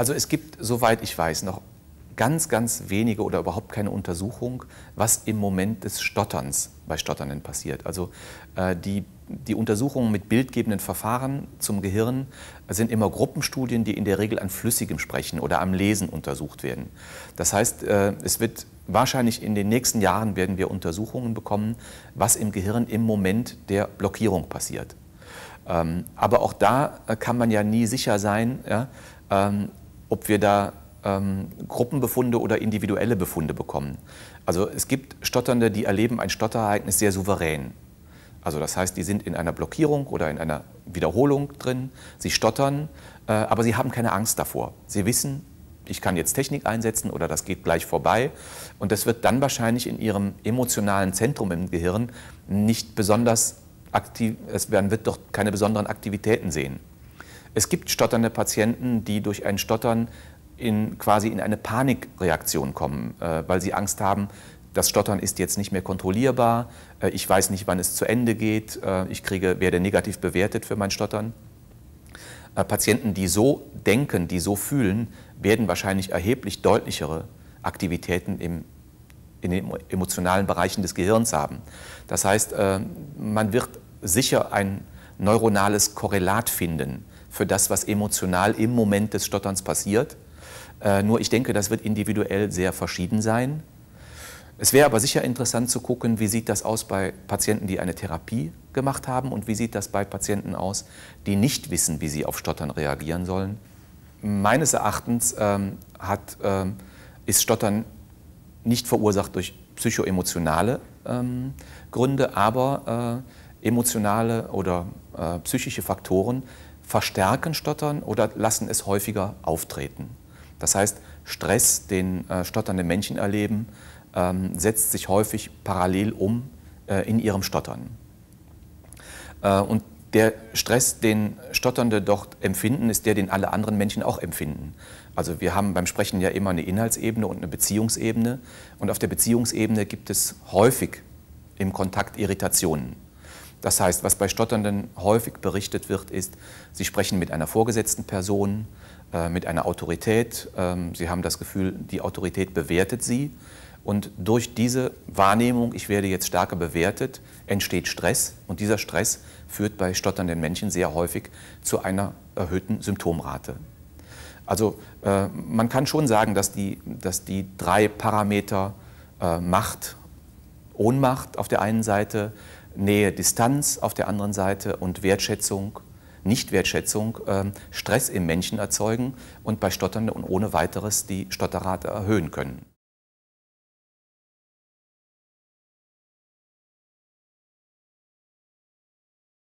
Also es gibt, soweit ich weiß, noch ganz, ganz wenige oder überhaupt keine Untersuchung, was im Moment des Stotterns bei Stotternden passiert. Also äh, die, die Untersuchungen mit bildgebenden Verfahren zum Gehirn sind immer Gruppenstudien, die in der Regel an flüssigem Sprechen oder am Lesen untersucht werden. Das heißt, äh, es wird wahrscheinlich in den nächsten Jahren werden wir Untersuchungen bekommen, was im Gehirn im Moment der Blockierung passiert. Ähm, aber auch da äh, kann man ja nie sicher sein, ja, ähm, ob wir da ähm, Gruppenbefunde oder individuelle Befunde bekommen. Also es gibt Stotternde, die erleben ein Stotterereignis sehr souverän. Also das heißt, die sind in einer Blockierung oder in einer Wiederholung drin, sie stottern, äh, aber sie haben keine Angst davor. Sie wissen, ich kann jetzt Technik einsetzen oder das geht gleich vorbei. Und das wird dann wahrscheinlich in ihrem emotionalen Zentrum im Gehirn nicht besonders aktiv, es werden, wird doch keine besonderen Aktivitäten sehen. Es gibt stotternde Patienten, die durch ein Stottern in, quasi in eine Panikreaktion kommen, äh, weil sie Angst haben, das Stottern ist jetzt nicht mehr kontrollierbar, äh, ich weiß nicht, wann es zu Ende geht, äh, ich kriege, werde negativ bewertet für mein Stottern. Äh, Patienten, die so denken, die so fühlen, werden wahrscheinlich erheblich deutlichere Aktivitäten im, in den emotionalen Bereichen des Gehirns haben. Das heißt, äh, man wird sicher ein neuronales Korrelat finden für das, was emotional im Moment des Stotterns passiert. Äh, nur ich denke, das wird individuell sehr verschieden sein. Es wäre aber sicher interessant zu gucken, wie sieht das aus bei Patienten, die eine Therapie gemacht haben und wie sieht das bei Patienten aus, die nicht wissen, wie sie auf Stottern reagieren sollen. Meines Erachtens ähm, hat, ähm, ist Stottern nicht verursacht durch psychoemotionale ähm, Gründe, aber äh, emotionale oder äh, psychische Faktoren, verstärken Stottern oder lassen es häufiger auftreten. Das heißt, Stress, den äh, stotternde Menschen erleben, ähm, setzt sich häufig parallel um äh, in ihrem Stottern. Äh, und der Stress, den Stotternde dort empfinden, ist der, den alle anderen Menschen auch empfinden. Also wir haben beim Sprechen ja immer eine Inhaltsebene und eine Beziehungsebene. Und auf der Beziehungsebene gibt es häufig im Kontakt Irritationen. Das heißt, was bei Stotternden häufig berichtet wird, ist, sie sprechen mit einer vorgesetzten Person, äh, mit einer Autorität. Ähm, sie haben das Gefühl, die Autorität bewertet sie. Und durch diese Wahrnehmung, ich werde jetzt stärker bewertet, entsteht Stress. Und dieser Stress führt bei stotternden Menschen sehr häufig zu einer erhöhten Symptomrate. Also äh, man kann schon sagen, dass die, dass die drei Parameter äh, Macht, Ohnmacht auf der einen Seite, Nähe, Distanz auf der anderen Seite und Wertschätzung, Nichtwertschätzung, ähm, Stress im Menschen erzeugen und bei Stottern und ohne weiteres die Stotterrate erhöhen können.